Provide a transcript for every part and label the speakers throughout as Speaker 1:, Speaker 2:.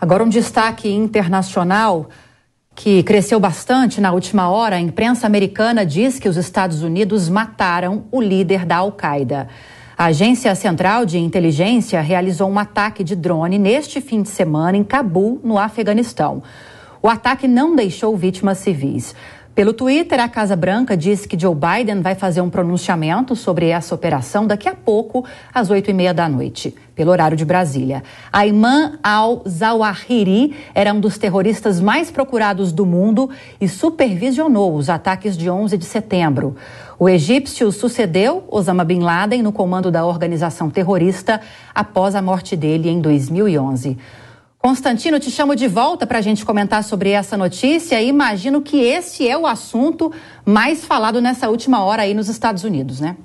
Speaker 1: Agora, um destaque internacional que cresceu bastante na última hora. A imprensa americana diz que os Estados Unidos mataram o líder da Al-Qaeda. A Agência Central de Inteligência realizou um ataque de drone neste fim de semana em Cabul, no Afeganistão. O ataque não deixou vítimas civis. Pelo Twitter, a Casa Branca disse que Joe Biden vai fazer um pronunciamento sobre essa operação daqui a pouco, às oito e meia da noite, pelo horário de Brasília. Ayman al-Zawahiri era um dos terroristas mais procurados do mundo e supervisionou os ataques de 11 de setembro. O egípcio sucedeu Osama Bin Laden no comando da organização terrorista após a morte dele em 2011. Constantino, te chamo de volta para a gente comentar sobre essa notícia. E imagino que esse é o assunto mais falado nessa última hora aí nos Estados Unidos, né?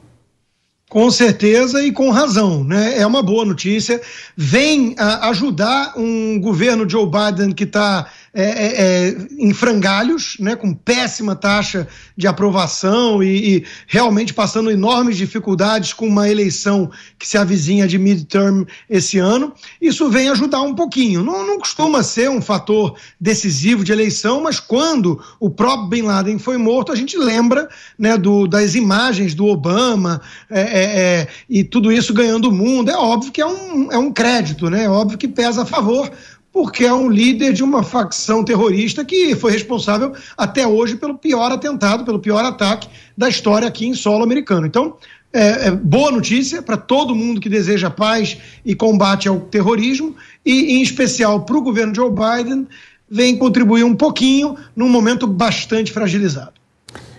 Speaker 2: Com certeza e com razão, né? É uma boa notícia. Vem ah, ajudar um governo Joe Biden que está é, é, é, em frangalhos, né, com péssima taxa de aprovação e, e, realmente passando enormes dificuldades com uma eleição que se avizinha de midterm esse ano. Isso vem ajudar um pouquinho. Não, não costuma ser um fator decisivo de eleição, mas quando o próprio Bin Laden foi morto, a gente lembra né, do, das imagens do Obama é, é, é e tudo isso ganhando o mundo. É óbvio que é um, é um crédito, né? é óbvio que pesa a favor porque é um líder de uma facção terrorista que foi responsável até hoje pelo pior atentado, pelo pior ataque da história aqui em solo americano. Então, é, é boa notícia para todo mundo que deseja paz e combate ao terrorismo, e em especial
Speaker 1: para o governo Joe Biden, vem contribuir um pouquinho num momento bastante fragilizado.